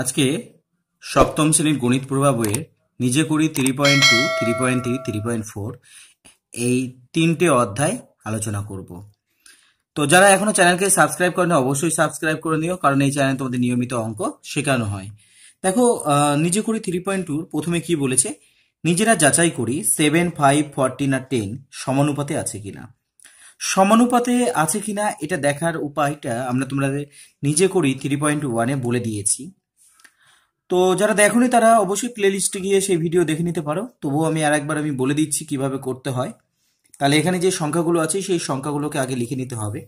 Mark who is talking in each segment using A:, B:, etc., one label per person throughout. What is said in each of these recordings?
A: আজকে সপ্তম শ্রেণীর গণিত প্রভাব বইয়ের নিজে করি three point two three point three three point four এই তিনটে অধ্যায় আলোচনা করব তো যারা এখনো চ্যানেলকে সাবস্ক্রাইব করেন অবশ্যই সাবস্ক্রাইব করে নিও কারণ এই চ্যানেল তোমাদের নিয়মিত অঙ্ক শেখানো হয় দেখো নিজে করি থ্রি পয়েন্ট টুর প্রথমে কি বলেছে নিজেরা যাচাই করি সেভেন ফাইভ ফর্টিন আর টেন সমানুপাতে আছে কিনা সমানুপাতে আছে কিনা এটা দেখার উপায়টা আমরা তোমরা নিজে করি থ্রি পয়েন্ট ওয়ানে বলে দিয়েছি তো যারা দেখনি তারা অবশ্যই প্লে লিস্টে গিয়ে সেই ভিডিও দেখে নিতে পারো তবুও আমি আর একবার আমি বলে দিচ্ছি কিভাবে করতে হয় তাহলে এখানে যে সংখ্যাগুলো আছে সেই সংখ্যাগুলোকে আগে লিখে নিতে হবে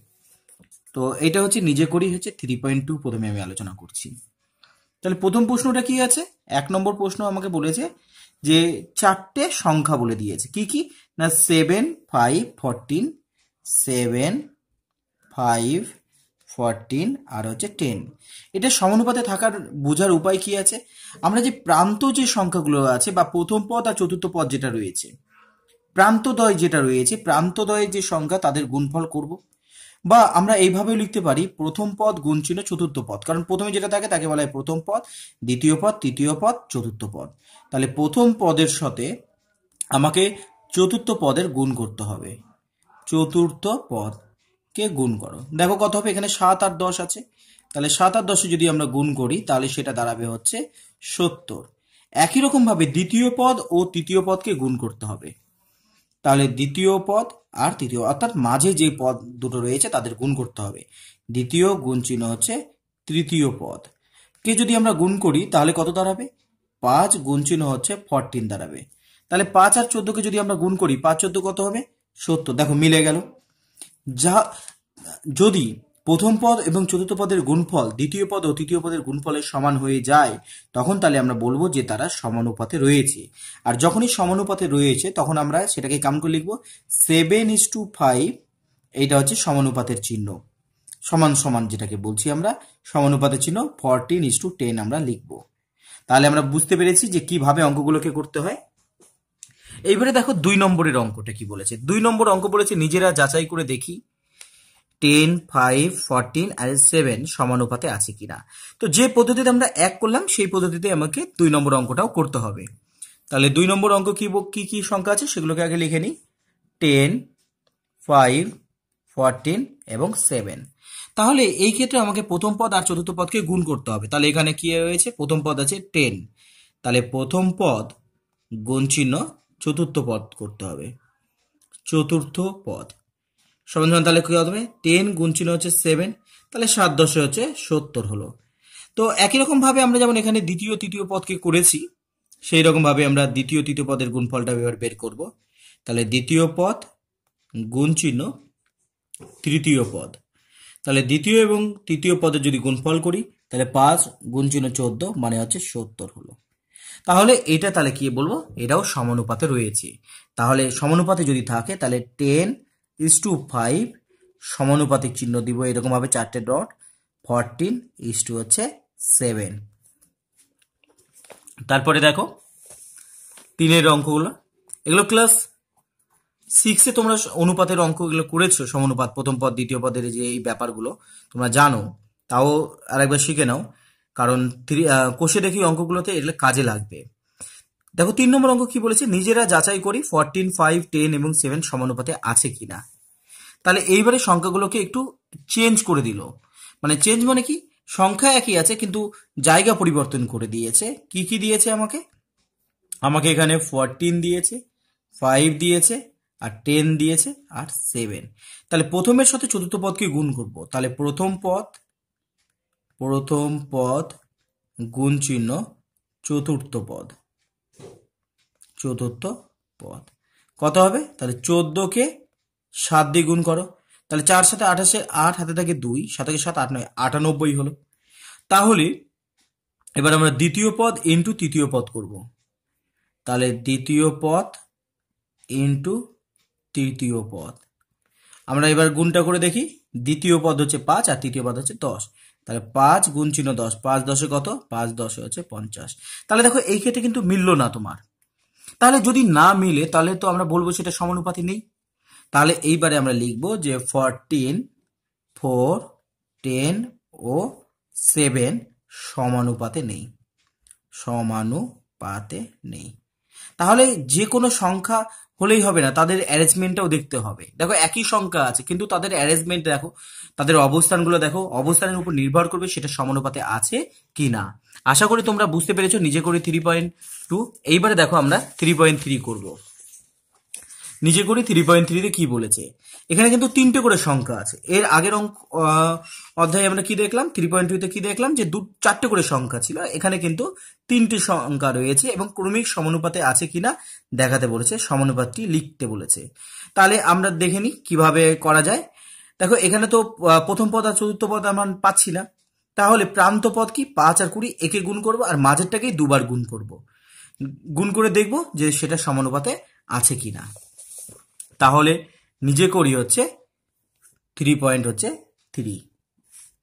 A: তো এটা হচ্ছে নিজে করি হচ্ছে থ্রি পয়েন্ট টু প্রথমে আমি আলোচনা করছি তাহলে প্রথম প্রশ্নটা কি আছে এক নম্বর প্রশ্ন আমাকে বলেছে যে চারটে সংখ্যা বলে দিয়েছে কি কি না seven five fourteen seven five fourteen আর হচ্ছে টেন এটা সমানুপাতে থাকার বোঝার উপায় কি আছে আমরা যে প্রান্ত যে সংখ্যাগুলো আছে বা প্রথম পদ আর চতুর্থ পদ যেটা রয়েছে প্রান্তদয় যেটা রয়েছে প্রান্তদয়ের যে সংখ্যা তাদের গুণফল করব বা আমরা এইভাবেও লিখতে পারি প্রথম পদ গুণ চিহ্ন চতুর্থ পদ কারণ প্রথমে যেটা থাকে তাকে বলা হয় প্রথম পদ দ্বিতীয় পদ তৃতীয় পদ চতুর্থ পদ তাহলে প্রথম পদের সাথে আমাকে চতুর্থ পদের গুণ করতে হবে চতুর্থ পদ কে গুণ করো দেখো কত হবে এখানে সাত আর দশ আছে তাহলে সাত আর দশে যদি আমরা গুণ করি তাহলে সেটা দাঁড়াবে হচ্ছে সত্তর একই রকমভাবে দ্বিতীয় পদ ও তৃতীয় পদকে গুণ করতে হবে তাহলে দ্বিতীয় পদ আর তৃতীয় অর্থাৎ মাঝে যে পদ দুটো রয়েছে তাদের গুণ করতে হবে দ্বিতীয় গুণ চিহ্ন হচ্ছে তৃতীয় পদ কে যদি আমরা গুণ করি তাহলে কত দাঁড়াবে পাঁচ গুণ চিহ্ন হচ্ছে ফরটিন দাঁড়াবে তাহলে পাঁচ আর চোদ্দকে যদি আমরা গুণ করি পাঁচ চোদ্দ কত হবে সত্তর দেখো মিলে গেল যা যদি প্রথম পদ এবং চতুর্থ পদের গুণফল দ্বিতীয় পদ ও তৃতীয় পদের গুণফলের সমান হয়ে যায় তখন তাহলে আমরা বলবো যে তারা সমানুপাতে রয়েছে আর যখনই সমানুপাতে রয়েছে তখন আমরা সেটাকে কাম করে লিখবো সেভেন ইস টু ফাইভ এইটা হচ্ছে সমানুপাতের চিহ্ন সমান সমান যেটাকে বলছি আমরা সমানুপাতের চিহ্ন ফরটিন ইস টু টেন আমরা লিখব তাহলে আমরা বুঝতে পেরেছি যে কিভাবে অঙ্কগুলোকে করতে হয় এইবারে দেখো দুই নম্বরের অঙ্কটা কি বলেছে দুই নম্বর অঙ্ক বলেছে নিজেরা যাচাই করে দেখি টেন ফাইভ ফরটিন আর সেভেন সমানুপাতে আছে কিনা তো যে পদ্ধতিতে আমরা এক করলাম সেই পদ্ধতিতে আমাকে দুই নম্বর অঙ্কটাও করতে হবে তাহলে দুই নম্বর অঙ্ক কি কি কি সংখ্যা আছে সেগুলোকে আগে লিখে নিই টেন ফাইভ ফরটিন এবং সেভেন তাহলে এই ক্ষেত্রে আমাকে প্রথম পদ আর চতুর্থ পদকে গুণ করতে হবে তাহলে এখানে কি হয়েছে প্রথম পদ আছে টেন তাহলে প্রথম পদ গুণ চিহ্ন চতুর্থ পদ করতে হবে চতুর্থ পদ সমান তাহলে কী হবে টেন গুণ চিহ্ন হচ্ছে সেভেন তাহলে সাত দশে হচ্ছে সত্তর হলো তো একই রকমভাবে আমরা যেমন এখানে দ্বিতীয় তৃতীয় পদকে করেছি সেই রকমভাবে আমরা দ্বিতীয় তৃতীয় পদের গুণফলটা এবার বের করব তাহলে দ্বিতীয় পদ গুণ চিহ্ন তৃতীয় পদ তাহলে দ্বিতীয় এবং তৃতীয় পদের যদি গুণফল করি তাহলে পাঁচ গুণ চিহ্ন চোদ্দ মানে হচ্ছে সত্তর হলো তাহলে এটা তাহলে কি বলবো এটাও সমানুপাতে রয়েছে তাহলে সমানুপাতে যদি থাকে তাহলে টেন ইস টু ফাইভ সমানুপাতিক চিহ্ন দিব এরকমভাবে চারটে ডট ফরটিন ইস টু হচ্ছে সেভেন তারপরে দেখো তিনের অঙ্কগুলো এগুলো ক্লাস সিক্সে তোমরা অনুপাতের অঙ্ক এগুলো করেছো সমানুপাত প্রথম পদ দ্বিতীয় পদের যে এই ব্যাপারগুলো তোমরা জানো তাও আরেকবার শিখে নাও কারণ কোষে দেখি অঙ্কগুলোতে এগুলো কাজে লাগবে দেখো তিন নম্বর অঙ্ক কি বলেছে নিজেরা যাচাই করি ফোরটিন ফাইভ টেন এবং সেভেন সমানুপাতে আছে কিনা তাহলে এইবারে সংখ্যাগুলোকে একটু চেঞ্জ করে দিল মানে চেঞ্জ মানে কি সংখ্যা একই আছে কিন্তু জায়গা পরিবর্তন করে দিয়েছে কি কি দিয়েছে আমাকে আমাকে এখানে ফোরটিন দিয়েছে ফাইভ দিয়েছে আর টেন দিয়েছে আর সেভেন তাহলে প্রথমের সাথে চতুর্থ পদকে গুণ করব তাহলে প্রথম পথ প্রথম পদ গুণ চিহ্ন চতুর্থ পদ চতুর্থ পদ কত হবে তাহলে চোদ্দোকে সাত দিয়ে গুণ করো তাহলে চার সাথে আঠাশে আট হাতে থাকে দুই সাতকে সাত আট নয় আটানব্বই হলো তাহলে এবার আমরা দ্বিতীয় পদ ইন্টু তৃতীয় পদ করব তাহলে দ্বিতীয় পদ ইন্টু তৃতীয় পদ আমরা এবার গুণটা করে দেখি দ্বিতীয় পদ হচ্ছে পাঁচ আর তৃতীয় পদ হচ্ছে দশ তাহলে পাঁচ গুণ চিহ্ন দশ পাঁচ দশে কত পাঁচ দশে হচ্ছে পঞ্চাশ তাহলে দেখো এই ক্ষেত্রে কিন্তু মিলল না তোমার তাহলে যদি না মিলে তাহলে তো আমরা বলবো সেটা সমানুপাতি নেই তাহলে এইবারে আমরা লিখব যে ফরটিন ফোর টেন ও সেভেন সমানুপাতে নেই সমানুপাতে নেই তাহলে যে কোনো সংখ্যা হলেই হবে না তাদের অ্যারেঞ্জমেন্টটাও দেখতে হবে দেখো একই সংখ্যা আছে কিন্তু তাদের অ্যারেঞ্জমেন্ট দেখো তাদের অবস্থানগুলো দেখো অবস্থানের উপর নির্ভর করবে সেটা সমানুপাতে আছে কি না আশা করি তোমরা বুঝতে পেরেছো নিজে করে থ্রি পয়েন্ট টু এইবারে দেখো আমরা থ্রি পয়েন্ট থ্রি করবো নিজে করে থ্রি পয়েন্ট থ্রিতে কী বলেছে এখানে কিন্তু তিনটে করে সংখ্যা আছে এর আগের অঙ্ক অধ্যায়ে আমরা কি দেখলাম থ্রি পয়েন্ট থ্রিতে কী দেখলাম যে দু চারটে করে সংখ্যা ছিল এখানে কিন্তু তিনটে সংখ্যা রয়েছে এবং ক্রমিক সমানুপাতে আছে কিনা দেখাতে বলেছে সমানুপাতটি লিখতে বলেছে তাহলে আমরা দেখে নিই কীভাবে করা যায় দেখো এখানে তো প্রথম পদ আর চতুর্থ পদ আমরা পাচ্ছি না তাহলে প্রান্ত পদ কি পাঁচ আর কুড়ি একে গুণ করব আর মাঝেরটাকেই দুবার গুণ করব গুণ করে দেখব যে সেটা সমানুপাতে আছে কি না তাহলে নিজে করি হচ্ছে থ্রি পয়েন্ট হচ্ছে থ্রি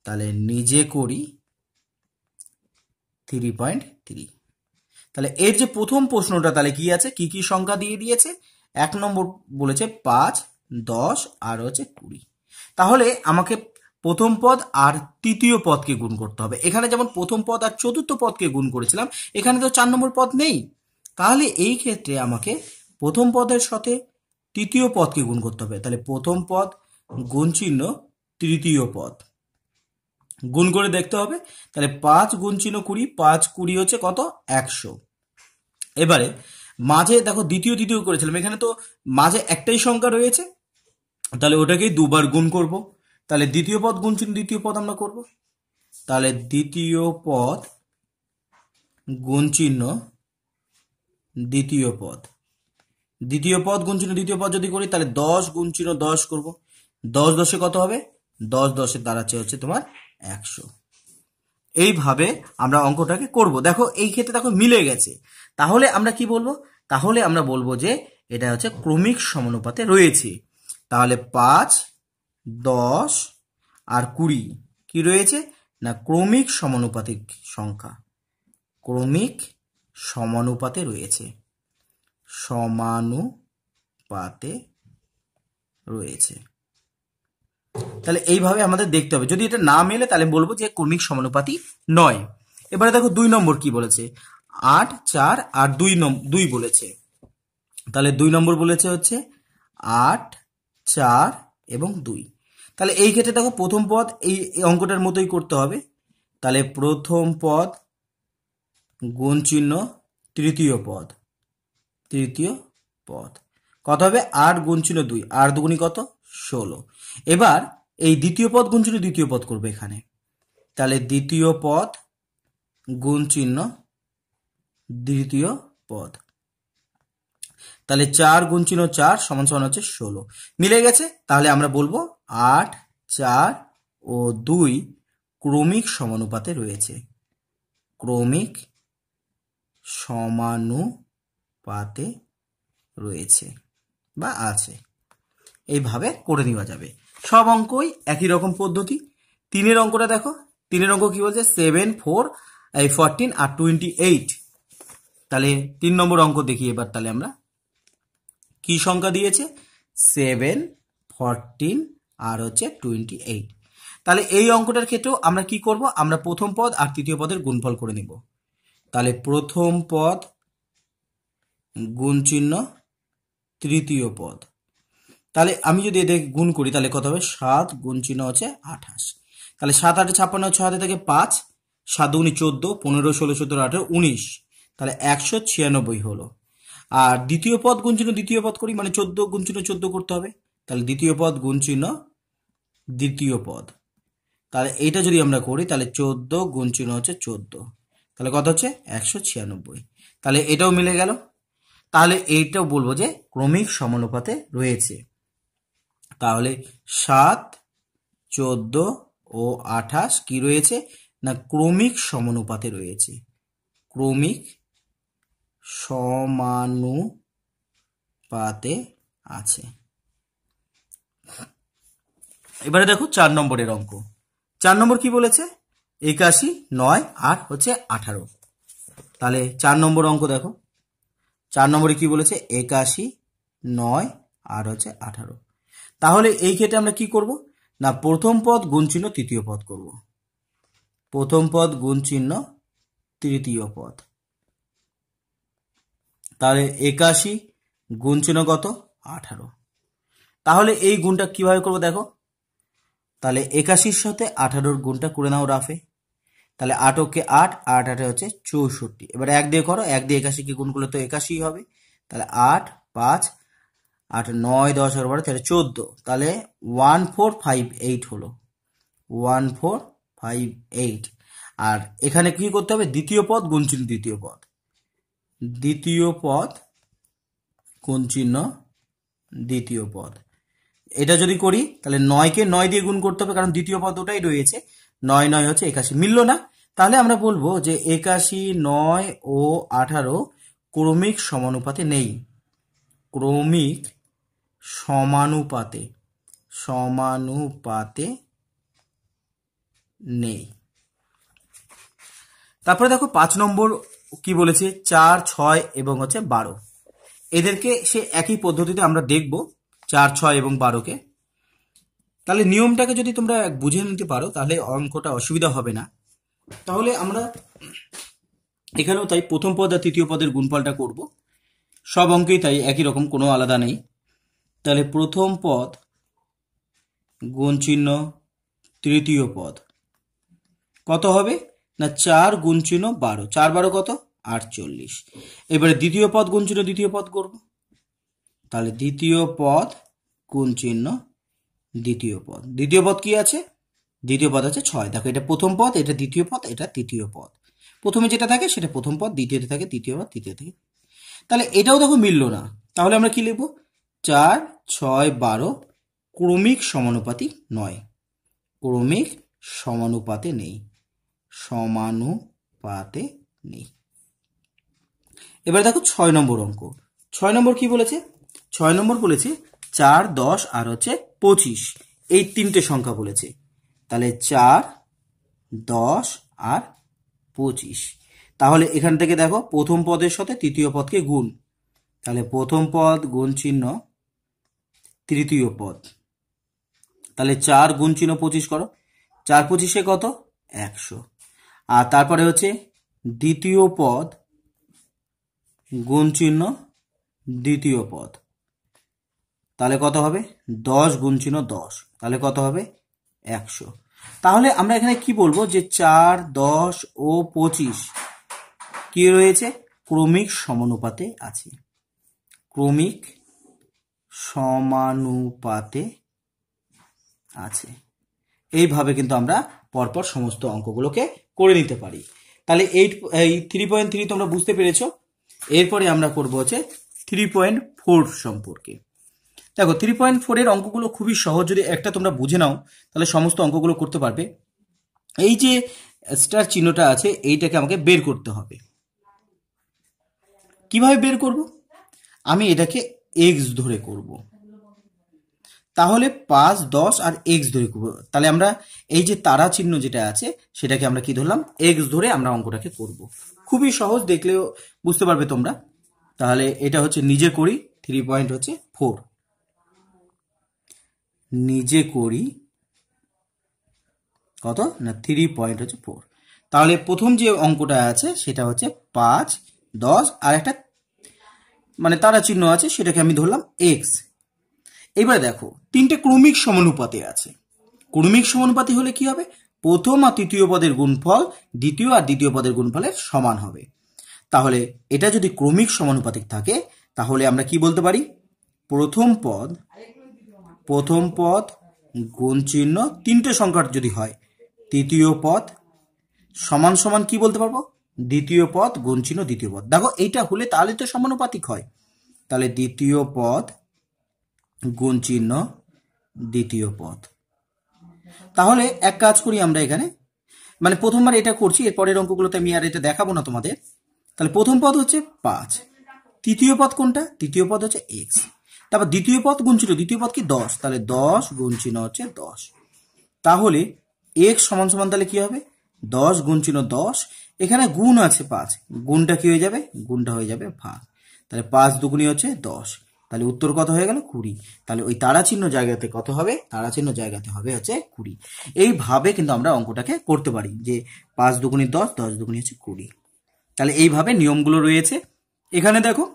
A: তাহলে নিজে করি থ্রি পয়েন্ট থ্রি তাহলে এর যে প্রথম প্রশ্নটা তাহলে কি আছে কি কি সংখ্যা দিয়ে দিয়েছে এক নম্বর বলেছে পাঁচ দশ আর হচ্ছে কুড়ি তাহলে আমাকে প্রথম পদ আর তৃতীয় পদকে গুণ করতে হবে এখানে যেমন প্রথম পদ আর চতুর্থ পদকে গুণ করেছিলাম এখানে তো চার নম্বর পদ নেই তাহলে এই ক্ষেত্রে আমাকে প্রথম পদের সাথে তৃতীয় পদকে গুণ করতে হবে তাহলে প্রথম পদ গুণ চিহ্ন তৃতীয় পদ গুণ করে দেখতে হবে তাহলে পাঁচ গুণ চিহ্ন কুড়ি পাঁচ কুড়ি হচ্ছে কত একশো এবারে মাঝে দেখো দ্বিতীয় তৃতীয় করেছিলাম এখানে তো মাঝে একটাই সংখ্যা রয়েছে তাহলে ওটাকেই দুবার গুণ করব তাহলে দ্বিতীয় পদ গুণ চিহ্ন দ্বিতীয় পদ আমরা করব তাহলে দ্বিতীয় পদ গুণ চিহ্ন দ্বিতীয় পদ দ্বিতীয় পদ গুণ চিহ্ন দ্বিতীয় পদ যদি করি তাহলে দশ গুণ চিহ্ন দশ করবো দশ দশে কত হবে দশ দশের দাঁড়াচ্ছে হচ্ছে তোমার একশো এইভাবে আমরা অঙ্কটাকে করব দেখো এই ক্ষেত্রে দেখো মিলে গেছে তাহলে আমরা কি বলবো তাহলে আমরা বলবো যে এটা হচ্ছে ক্রমিক সমানুপাতে রয়েছে তাহলে পাঁচ দশ আর কুড়ি কি রয়েছে না ক্রমিক সমানুপাতিক সংখ্যা ক্রমিক সমানুপাতে রয়েছে সমানুপাতে রয়েছে তাহলে এইভাবে আমাদের দেখতে হবে যদি এটা না মেলে তাহলে বলবো যে কর্মিক সমানুপাতি নয় এবারে দেখো দুই নম্বর কি বলেছে আট চার আর দুই দুই বলেছে তাহলে দুই নম্বর বলেছে হচ্ছে আট চার এবং দুই তাহলে এই ক্ষেত্রে দেখো প্রথম পদ এই অঙ্কটার মতোই করতে হবে তাহলে প্রথম পদ গুণ চিহ্ন তৃতীয় পদ তৃতীয় পদ কত হবে আট গুণ ছিল দুই আট দুগুণি কত ষোলো এবার এই দ্বিতীয় পদ গুণ ছিল দ্বিতীয় পদ করবে এখানে তাহলে দ্বিতীয় পদ গুণ চিহ্ন দ্বিতীয় পদ তাহলে চার গুণ চিহ্ন চার সমান সমান হচ্ছে ষোলো মিলে গেছে তাহলে আমরা বলবো আট চার ও দুই ক্রমিক সমানুপাতে রয়েছে ক্রমিক সমানু পাতে রয়েছে বা আছে এইভাবে করে নেওয়া যাবে সব অঙ্কই একই রকম পদ্ধতি তিনের অঙ্কটা দেখো তিনের অঙ্ক কি বলছে সেভেন ফোর এই ফরটিন আর টোয়েন্টি এইট তাহলে তিন নম্বর অঙ্ক দেখি এবার তাহলে আমরা কি সংখ্যা দিয়েছে সেভেন ফরটিন আর হচ্ছে টোয়েন্টি এইট তাহলে এই অঙ্কটার ক্ষেত্রেও আমরা কি করব আমরা প্রথম পদ আর তৃতীয় পদের গুণফল করে নেব তাহলে প্রথম পদ গুণ চিহ্ন তৃতীয় পদ তাহলে আমি যদি এটাকে গুণ করি তাহলে কত হবে সাত গুণ চিহ্ন হচ্ছে আঠাশ তাহলে সাত আটে ছাপ্পান্ন ছয় হাতে থেকে পাঁচ সাত উনি চোদ্দো পনেরো ষোলো সতেরো আঠেরো উনিশ তাহলে একশো ছিয়ানব্বই হলো আর দ্বিতীয় পদ গুণ চিহ্ন দ্বিতীয় পদ করি মানে চোদ্দো গুণ চিহ্ন চোদ্দো করতে হবে তাহলে দ্বিতীয় পদ গুণ চিহ্ন দ্বিতীয় পদ তাহলে এইটা যদি আমরা করি তাহলে চোদ্দো গুণ চিহ্ন হচ্ছে চোদ্দো তাহলে কত হচ্ছে একশো ছিয়ানব্বই তাহলে এটাও মিলে গেল তাহলে এইটাও বলবো যে ক্রমিক সমানুপাতে রয়েছে তাহলে সাত চোদ্দ ও আঠাশ কি রয়েছে না ক্রমিক সমানুপাতে রয়েছে ক্রমিক সমানুপাতে আছে এবারে দেখো চার নম্বরের অঙ্ক চার নম্বর কি বলেছে একাশি নয় আর হচ্ছে আঠারো তাহলে চার নম্বর অঙ্ক দেখো চার নম্বরে কি বলেছে একাশি নয় আর হচ্ছে আঠারো তাহলে এই ক্ষেত্রে আমরা কি করব না প্রথম পদ গুণ চিহ্ন তৃতীয় পদ করব প্রথম পদ গুণ চিহ্ন তৃতীয় পদ তাহলে একাশি গুণ চিহ্ন কত আঠারো তাহলে এই গুণটা কিভাবে করব দেখো তাহলে একাশির সাথে আঠারোর গুণটা করে নাও রাফে তাহলে আটকে আট আট আটে হচ্ছে চৌষট্টি এবার এক দিয়ে করো এক দিয়ে একাশি কি গুণ করলে তো একাশি হবে তাহলে আট পাঁচ আট নয় দশ এগারো বারো তাহলে চোদ্দ তাহলে ওয়ান ফোর ফাইভ এইট হলো ওয়ান ফোর ফাইভ এইট আর এখানে কি করতে হবে দ্বিতীয় পদ গুণ চিহ্ন দ্বিতীয় পদ দ্বিতীয় পদ গুণ চিহ্ন দ্বিতীয় পদ এটা যদি করি তাহলে নয়কে নয় দিয়ে গুণ করতে হবে কারণ দ্বিতীয় পদ ওটাই রয়েছে নয় নয় হচ্ছে একাশি মিলল না তাহলে আমরা বলবো যে একাশি নয় ও আঠারো ক্রমিক সমানুপাতে নেই ক্রমিক সমানুপাতে সমানুপাতে নেই তারপরে দেখো পাঁচ নম্বর কি বলেছে চার ছয় এবং হচ্ছে বারো এদেরকে সে একই পদ্ধতিতে আমরা দেখব চার ছয় এবং বারোকে তাহলে নিয়মটাকে যদি তোমরা বুঝে নিতে পারো তাহলে অঙ্কটা অসুবিধা হবে না তাহলে আমরা এখানেও তাই প্রথম পদ আর তৃতীয় পদের গুণফলটা করব সব অঙ্কেই তাই একই রকম কোনো আলাদা নেই তাহলে প্রথম পদ গুণ চিহ্ন তৃতীয় পদ কত হবে না চার গুণ চিহ্ন বারো চার বারো কত আটচল্লিশ এবারে দ্বিতীয় পদ গুণ চিহ্ন দ্বিতীয় পদ করব তাহলে দ্বিতীয় পদ গুণ চিহ্ন দ্বিতীয় পদ দ্বিতীয় পদ কি আছে দ্বিতীয় পদ আছে ছয় দেখো এটা প্রথম পদ এটা দ্বিতীয় পদ এটা তৃতীয় পদ প্রথমে যেটা থাকে সেটা প্রথম পদ দ্বিতীয়তে থাকে তৃতীয় পদ তৃতীয় থেকে তাহলে এটাও দেখো মিলল না তাহলে আমরা কি লিখব চার ছয় বারো ক্রমিক সমানুপাতি নয় ক্রমিক সমানুপাতে নেই সমানুপাতে নেই এবার দেখো ছয় নম্বর অঙ্ক ছয় নম্বর কি বলেছে ছয় নম্বর বলেছে চার দশ আর হচ্ছে পঁচিশ এই তিনটে সংখ্যা বলেছে তাহলে চার দশ আর পঁচিশ তাহলে এখান থেকে দেখো প্রথম পদের সাথে তৃতীয় পদকে গুণ তাহলে প্রথম পদ গুণ চিহ্ন তৃতীয় পদ তাহলে চার গুণ চিহ্ন পঁচিশ করো চার পঁচিশে কত একশো আর তারপরে হচ্ছে দ্বিতীয় পদ গুণ চিহ্ন দ্বিতীয় পদ তাহলে কত হবে দশ গুণ চিহ্ন দশ তাহলে কত হবে একশো তাহলে আমরা এখানে কি বলবো যে চার দশ ও পঁচিশ কি রয়েছে ক্রমিক সমানুপাতে আছে ক্রমিক সমানুপাতে আছে এইভাবে কিন্তু আমরা পরপর সমস্ত অঙ্কগুলোকে করে নিতে পারি তাহলে এইট এই থ্রি পয়েন্ট থ্রি তোমরা বুঝতে পেরেছ এরপরে আমরা করবো হচ্ছে থ্রি পয়েন্ট ফোর সম্পর্কে দেখো থ্রি পয়েন্ট ফোরের অঙ্কগুলো খুবই সহজ যদি একটা তোমরা বুঝে নাও তাহলে সমস্ত অঙ্কগুলো করতে পারবে এই যে স্টার চিহ্নটা আছে এইটাকে আমাকে বের করতে হবে কিভাবে বের করব আমি এটাকে এক্স ধরে করব তাহলে পাঁচ দশ আর এক্স ধরে করবো তাহলে আমরা এই যে তারা চিহ্ন যেটা আছে সেটাকে আমরা কি ধরলাম এক্স ধরে আমরা অঙ্কটাকে করব। খুবই সহজ দেখলেও বুঝতে পারবে তোমরা তাহলে এটা হচ্ছে নিজে করি থ্রি পয়েন্ট হচ্ছে ফোর নিজে করি কত না থ্রি পয়েন্ট হচ্ছে ফোর তাহলে প্রথম যে অঙ্কটা আছে সেটা হচ্ছে পাঁচ দশ আর একটা মানে তারা চিহ্ন আছে সেটাকে আমি ধরলাম এক্স এবার দেখো তিনটে ক্রমিক সমানুপাতে আছে ক্রমিক সমানুপাতি হলে কি হবে প্রথম আর তৃতীয় পদের গুণফল দ্বিতীয় আর দ্বিতীয় পদের গুণফলের সমান হবে তাহলে এটা যদি ক্রমিক সমানুপাতিক থাকে তাহলে আমরা কি বলতে পারি প্রথম পদ প্রথম পদ গুণ চিহ্ন তিনটে সংখ্যার যদি হয় তৃতীয় পদ সমান সমান কি বলতে পারবো দ্বিতীয় পদ গুণ চিহ্ন দ্বিতীয় পদ দেখো এইটা হলে তাহলে তো সমানুপাতিক হয় তাহলে দ্বিতীয় পদ গুণ চিহ্ন দ্বিতীয় পদ তাহলে এক কাজ করি আমরা এখানে মানে প্রথমবার এটা করছি এর পরের অঙ্কগুলোতে আমি আর এটা দেখাবো না তোমাদের তাহলে প্রথম পদ হচ্ছে পাঁচ তৃতীয় পদ কোনটা তৃতীয় পদ হচ্ছে এক্স তারপর দ্বিতীয় পদ গুণ ছিল দ্বিতীয় পদ কি দশ তাহলে দশ গুণ চিহ্ন হচ্ছে দশ তাহলে এক সমান সমান তাহলে কি হবে দশ গুণ চিহ্ন দশ এখানে গুণ আছে পাঁচ গুণটা কি হয়ে যাবে গুণটা হয়ে যাবে ভাগ তাহলে পাঁচ দুগুণি হচ্ছে দশ তাহলে উত্তর কত হয়ে গেল কুড়ি তাহলে ওই তারা চিহ্ন জায়গাতে কত হবে তারা চিহ্ন জায়গাতে হবে হচ্ছে কুড়ি এইভাবে কিন্তু আমরা অঙ্কটাকে করতে পারি যে পাঁচ দুগুণি দশ দশ দুগুণি হচ্ছে কুড়ি তাহলে এইভাবে নিয়মগুলো রয়েছে এখানে দেখো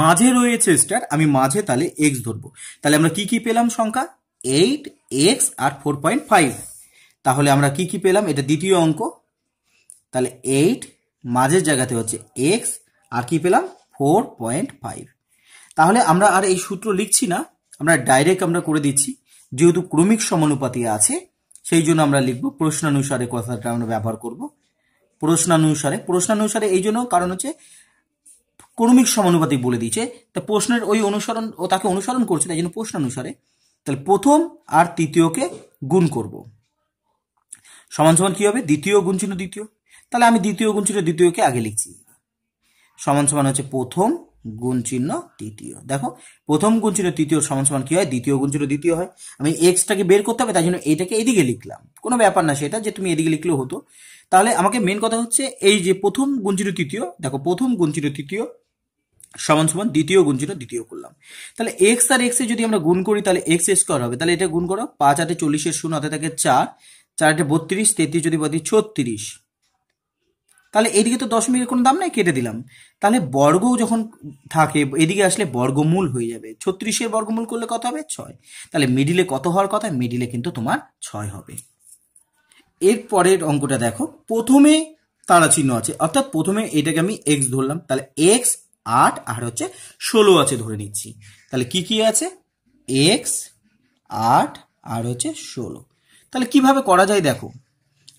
A: মাঝে রয়েছে স্টার আমি মাঝে তাহলে এক্স ধরবো তাহলে আমরা কি কি পেলাম সংখ্যা এইট এক্স আর ফোর পয়েন্ট ফাইভ তাহলে আমরা কি কি পেলাম এটা দ্বিতীয় অঙ্ক তাহলে এইট মাঝের জায়গাতে হচ্ছে এক্স আর কি পেলাম ফোর পয়েন্ট ফাইভ তাহলে আমরা আর এই সূত্র লিখছি না আমরা ডাইরেক্ট আমরা করে দিচ্ছি যেহেতু ক্রমিক সমানুপাতি আছে সেই জন্য আমরা লিখব প্রশ্নানুসারে কথাটা আমরা ব্যবহার করব প্রশ্নানুসারে প্রশ্নানুসারে এই জন্য কারণ হচ্ছে ক্রমিক সমানুপাতিক বলে দিয়েছে তা প্রশ্নের ওই অনুসরণ ও তাকে অনুসরণ করছে তাই জন্য প্রশ্ন অনুসারে তাহলে প্রথম আর তৃতীয়কে গুণ করব সমান সমান কী হবে দ্বিতীয় গুণ চিহ্ন দ্বিতীয় তাহলে আমি দ্বিতীয় গুণ চিহ্ন দ্বিতীয়কে আগে লিখছি সমান সমান হচ্ছে প্রথম গুণ চিহ্ন তৃতীয় দেখো প্রথম গুণ চিহ্ন তৃতীয় সমান সমান কি হয় দ্বিতীয় গুণ চিহ্ন দ্বিতীয় হয় আমি এক্সটাকে বের করতে হবে তাই জন্য এইটাকে এদিকে লিখলাম কোনো ব্যাপার না সেটা যে তুমি এদিকে লিখলেও হতো তাহলে আমাকে মেন কথা হচ্ছে এই যে প্রথম গুণ চিহ্ন তৃতীয় দেখো প্রথম গুণ চিহ্ন তৃতীয় সমান সমান দ্বিতীয় গুণ ছিল দ্বিতীয় করলাম তাহলে এক্স আর এক্সে যদি আমরা গুণ করি তাহলে এক্স স্কোয়ার হবে তাহলে এটা গুণ করো পাঁচ আটে চল্লিশের শূন্য হাতে থাকে চার চার আটে বত্রিশ তেত্রিশ যদি বাদি ছত্রিশ তাহলে এদিকে তো দশমিকের কোনো দাম নাই কেটে দিলাম তাহলে বর্গ যখন থাকে এদিকে আসলে বর্গমূল হয়ে যাবে ছত্রিশের বর্গমূল করলে কত হবে ছয় তাহলে মিডিলে কত হওয়ার কথা মিডিলে কিন্তু তোমার ছয় হবে এরপরের অঙ্কটা দেখো প্রথমে তারা চিহ্ন আছে অর্থাৎ প্রথমে এটাকে আমি এক্স ধরলাম তাহলে এক্স আট আর হচ্ছে ষোলো আছে ধরে নিচ্ছি তাহলে কি কি আছে এক্স আট আর হচ্ছে ষোলো তাহলে কিভাবে করা যায় দেখো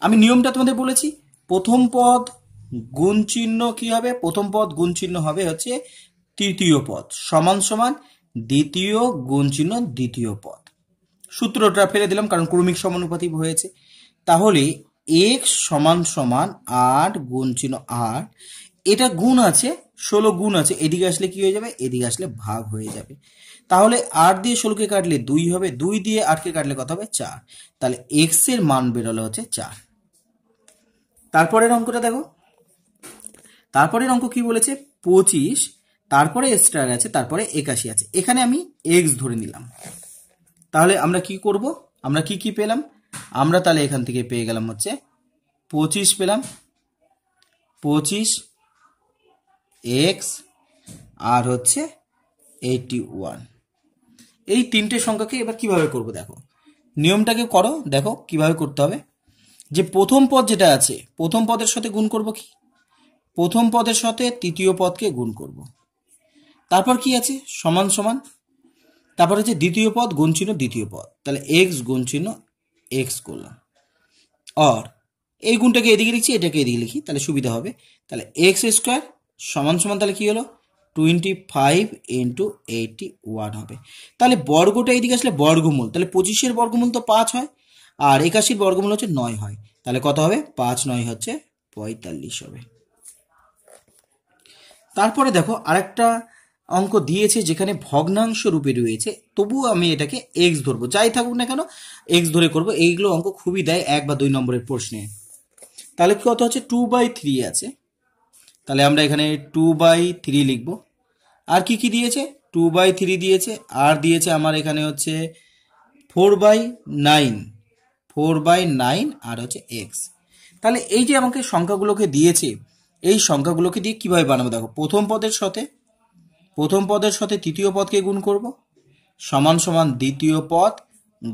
A: আমি নিয়মটা তোমাদের বলেছি প্রথম পদ গুণ চিহ্ন কি হবে প্রথম পদ গুণ চিহ্ন হবে হচ্ছে তৃতীয় পদ সমান সমান দ্বিতীয় গুণ চিহ্ন দ্বিতীয় পদ সূত্রটা ফেলে দিলাম কারণ ক্রমিক সমানুপাতিক হয়েছে তাহলে এক্স সমান সমান আট গুণ চিহ্ন আট এটা গুণ আছে ষোলো গুণ আছে এদিকে আসলে কি হয়ে যাবে এদিকে আসলে ভাগ হয়ে যাবে তাহলে আট দিয়ে ষোলোকে কাটলে দুই হবে দুই দিয়ে আটকে কাটলে কত হবে চার তাহলে এক্স এর মান বেরোলো হচ্ছে চার তারপরের অঙ্কটা দেখো তারপরের অঙ্ক কি বলেছে পঁচিশ তারপরে স্টার আছে তারপরে একাশি আছে এখানে আমি এক্স ধরে নিলাম তাহলে আমরা কি করব আমরা কি কি পেলাম আমরা তাহলে এখান থেকে পেয়ে গেলাম হচ্ছে পঁচিশ পেলাম পঁচিশ এক্স আর হচ্ছে এইটি ওয়ান এই তিনটে সংখ্যাকে এবার কিভাবে করব দেখো নিয়মটাকে করো দেখো কিভাবে করতে হবে যে প্রথম পদ যেটা আছে প্রথম পদের সাথে গুণ করব কি প্রথম পদের সাথে তৃতীয় পদকে গুণ করব তারপর কি আছে সমান সমান তারপর হচ্ছে দ্বিতীয় পদ গুণ চিহ্ন দ্বিতীয় পদ তাহলে এক্স গুণ চিহ্ন এক্স করলাম আর এই গুণটাকে এদিকে লিখছি এটাকে এদিকে লিখি তাহলে সুবিধা হবে তাহলে এক্স স্কোয়ার সমান সমান তাহলে কী হলো twenty five into eighty one হবে তাহলে বর্গটা এইদিকে আসলে বর্গমূল তাহলে পঁচিশের বর্গমূল তো পাঁচ হয় আর একাশির বর্গমূল হচ্ছে নয় হয় তাহলে কত হবে পাঁচ নয় হচ্ছে পঁয়তাল্লিশ হবে তারপরে দেখো আরেকটা অঙ্ক দিয়েছে যেখানে ভগ্নাংশ রূপে রয়েছে তবুও আমি এটাকে এক্স ধরবো যাই থাকুক না কেন এক্স ধরে করব এইগুলো অঙ্ক খুবই দেয় এক বা দুই নম্বরের প্রশ্নে তাহলে কত হচ্ছে টু বাই থ্রি আছে তাহলে আমরা এখানে টু বাই থ্রি লিখব আর কি কি দিয়েছে টু বাই থ্রি দিয়েছে আর দিয়েছে আমার এখানে হচ্ছে four by nine four by nine আর হচ্ছে এক্স তাহলে এই যে আমাকে সংখ্যাগুলোকে দিয়েছে এই সংখ্যাগুলোকে দিয়ে কীভাবে বানাবো দেখো প্রথম পদের সাথে প্রথম পদের সাথে তৃতীয় পদকে গুণ করব সমান সমান দ্বিতীয় পদ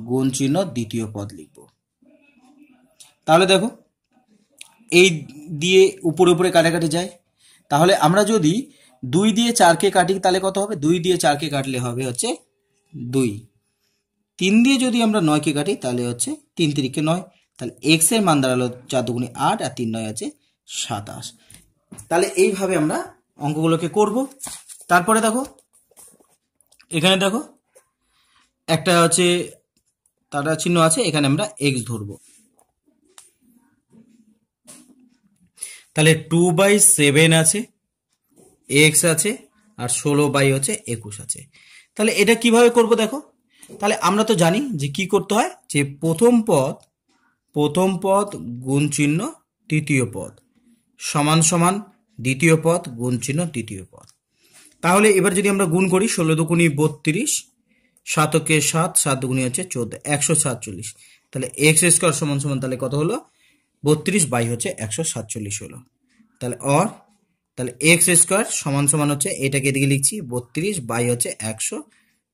A: গুণ চিহ্ন দ্বিতীয় পদ লিখব তাহলে দেখো এই দিয়ে উপরে উপরে কাটাকাটি যায় তাহলে আমরা যদি দুই দিয়ে চারকে কাটি তাহলে কত হবে দুই দিয়ে চারকে কাটলে হবে হচ্ছে দুই তিন দিয়ে যদি আমরা নয়কে কাটি তাহলে হচ্ছে তিন তিরিকে নয় তাহলে এক্স এর মান দাঁড়ালো চার দুগুণে আট আর তিন নয় আছে সাতাশ তাহলে এইভাবে আমরা অঙ্কগুলোকে করব তারপরে দেখো এখানে দেখো একটা হচ্ছে তারা চিহ্ন আছে এখানে আমরা এক্স ধরবো তাহলে টু বাই সেভেন আছে এক্স আছে আর ষোলো বাই হচ্ছে একুশ আছে তাহলে এটা কিভাবে করব দেখো তাহলে আমরা তো জানি যে কি করতে হয় যে প্রথম পদ প্রথম পদ গুণ চিহ্ন তৃতীয় পদ সমান সমান দ্বিতীয় পদ গুণ চিহ্ন তৃতীয় পদ তাহলে এবার যদি আমরা গুণ করি ষোলো দুগুণি বত্রিশ সাতকে সাত সাত দুগুণি হচ্ছে চোদ্দ একশো সাতচল্লিশ তাহলে এক্স স্কোয়ার সমান সমান তাহলে কত হলো বত্রিশ বাই হচ্ছে একশো সাতচল্লিশ হলো তাহলে অর তাহলে এক্স স্কোয়ার সমান সমান হচ্ছে এটাকে এদিকে লিখছি বত্রিশ বাই হচ্ছে একশো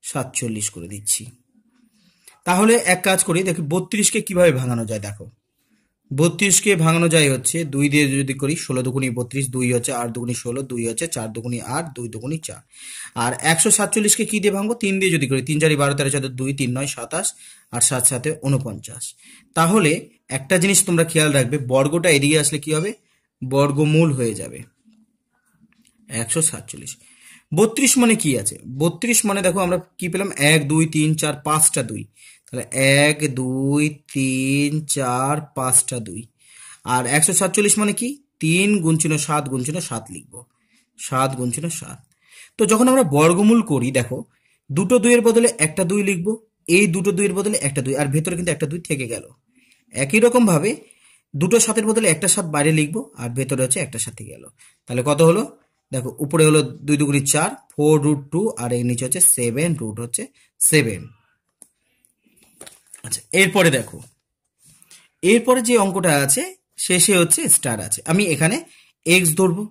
A: সাতচল্লিশ করে দিচ্ছি তাহলে এক কাজ করি দেখি বত্রিশকে কিভাবে ভাঙানো যায় দেখো বত্রিশকে ভাঙানো যায় হচ্ছে দুই দিয়ে যদি করি ষোলো দুগুনি বত্রিশ দুই হচ্ছে আট দুগুনি ষোলো দুই হচ্ছে চার দুগুনি আট দুই দুগুনি চার আর একশো সাতচল্লিশকে কী দিয়ে ভাঙবো তিন দিয়ে যদি করি তিন চারি বারো তেরো চাদ দুই তিন নয় সাতাশ আর সাত সাথে উনপঞ্চাশ তাহলে একটা জিনিস তোমরা খেয়াল রাখবে বর্গটা এদিকে আসলে কি হবে বর্গমূল হয়ে যাবে একশো সাতচল্লিশ বত্রিশ মানে কি আছে বত্রিশ মানে দেখো আমরা কি পেলাম এক দুই তিন চার পাঁচটা দুই তাহলে এক দুই তিন চার পাঁচটা দুই আর একশো সাতচল্লিশ মানে কি তিন গুণচিহ্ন সাত গুণচিহ্ন সাত লিখব সাত গুণচিহ্ন সাত তো যখন আমরা বর্গমূল করি দেখো দুটো দুইয়ের বদলে একটা দুই লিখব এই দুটো দুইয়ের বদলে একটা দুই আর ভেতরে কিন্তু একটা দুই থেকে গেল একই রকমভাবে দুটো সাতের বদলে একটা সাত বাইরে লিখবো আর ভেতরে হচ্ছে একটা সাথে গেল তাহলে কত হলো দেখো উপরে হলো দুই দুগুড়ি চার ফোর রুট টু আর এর নিচে হচ্ছে সেভেন রুট হচ্ছে সেভেন আচ্ছা এরপরে দেখো এরপরে যে অঙ্কটা আছে শেষে হচ্ছে স্টার আছে আমি এখানে এক্স ধরবো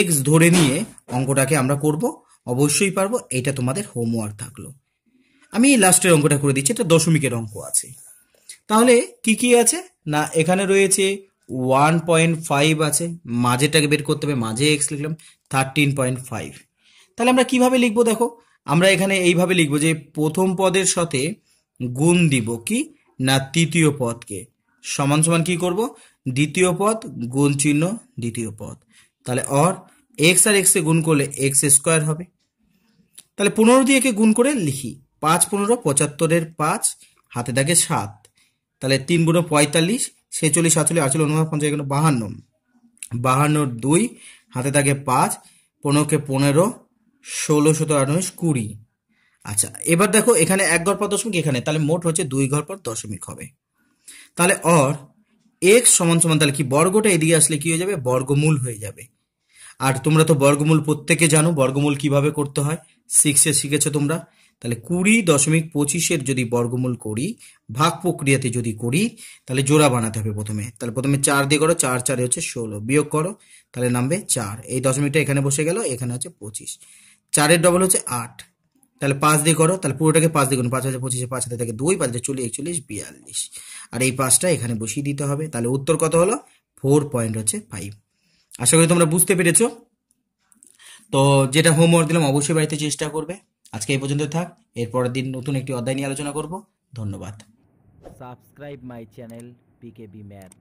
A: এক্স ধরে নিয়ে অঙ্কটাকে আমরা করব অবশ্যই পারবো এটা তোমাদের হোমওয়ার্ক থাকলো আমি এই লাস্টের অঙ্কটা করে দিচ্ছি এটা দশমিকের অঙ্ক আছে তাহলে কি কি আছে না এখানে রয়েছে ওয়ান পয়েন্ট ফাইভ আছে মাঝেটাকে বের করতে হবে মাঝে এক্স লিখলাম থার্টিন পয়েন্ট ফাইভ তাহলে আমরা কিভাবে লিখবো দেখো আমরা এখানে এইভাবে লিখবো যে প্রথম পদের সাথে গুণ দিব কি না তৃতীয় পদকে সমান সমান কি করব দ্বিতীয় পদ গুণ চিহ্ন দ্বিতীয় পদ তাহলে অর এক্স আর এক্সে গুণ করলে এক্স স্কোয়ার হবে তাহলে পনেরো দিয়ে একে গুণ করে লিখি পাঁচ পনেরো পঁচাত্তরের পাঁচ হাতে থাকে সাত তাহলে তিন গুণো পঁয়তাল্লিশ ছেচল্লিশ সাতচল্লিশ আটচল্লিশ অনুভব পঞ্চাশ এগুলো বাহান্ন বাহান্নর দুই হাতে থাকে পাঁচ পনেরোকে পনেরো ষোলো সতেরো আঠাশ কুড়ি আচ্ছা এবার দেখো এখানে এক ঘর পর দশমিক এখানে তাহলে মোট হচ্ছে দুই ঘর পর দশমিক হবে তাহলে অর এক সমান সমান তাহলে কি বর্গটা এদিকে আসলে কি হয়ে যাবে বর্গমূল হয়ে যাবে আর তোমরা তো বর্গমূল প্রত্যেকে জানো বর্গমূল কিভাবে করতে হয় সিক্সে শিখেছো তোমরা তাহলে কুড়ি দশমিক পঁচিশের যদি বর্গমূল করি ভাগ প্রক্রিয়াতে যদি করি তাহলে জোড়া বানাতে হবে প্রথমে তাহলে প্রথমে চার দিয়ে করো চার চারে হচ্ছে ষোলো বিয়োগ করো তাহলে নামবে চার এই দশমিকটা এখানে বসে গেল এখানে হচ্ছে পঁচিশ চারের ডবল হচ্ছে আট তাহলে পাঁচ দিয়ে করো তাহলে পুরোটাকে পাঁচ দিয়ে করুন পাঁচ হাজার পঁচিশে পাঁচ হাতে থাকে দুই পাঁচ হাজার চল্লিশ একচল্লিশ বিয়াল্লিশ আর এই পাঁচটা এখানে বসিয়ে দিতে হবে তাহলে উত্তর কত হলো ফোর পয়েন্ট হচ্ছে ফাইভ আশা করি তোমরা বুঝতে পেরেছো তো যেটা হোমওয়ার্ক দিলাম অবশ্যই বাড়িতে চেষ্টা করবে আজকে এই পর্যন্ত থাক এরপর দিন নতুন একটি অধ্যায় নিয়ে আলোচনা করব ধন্যবাদ subscribe my channel PKB math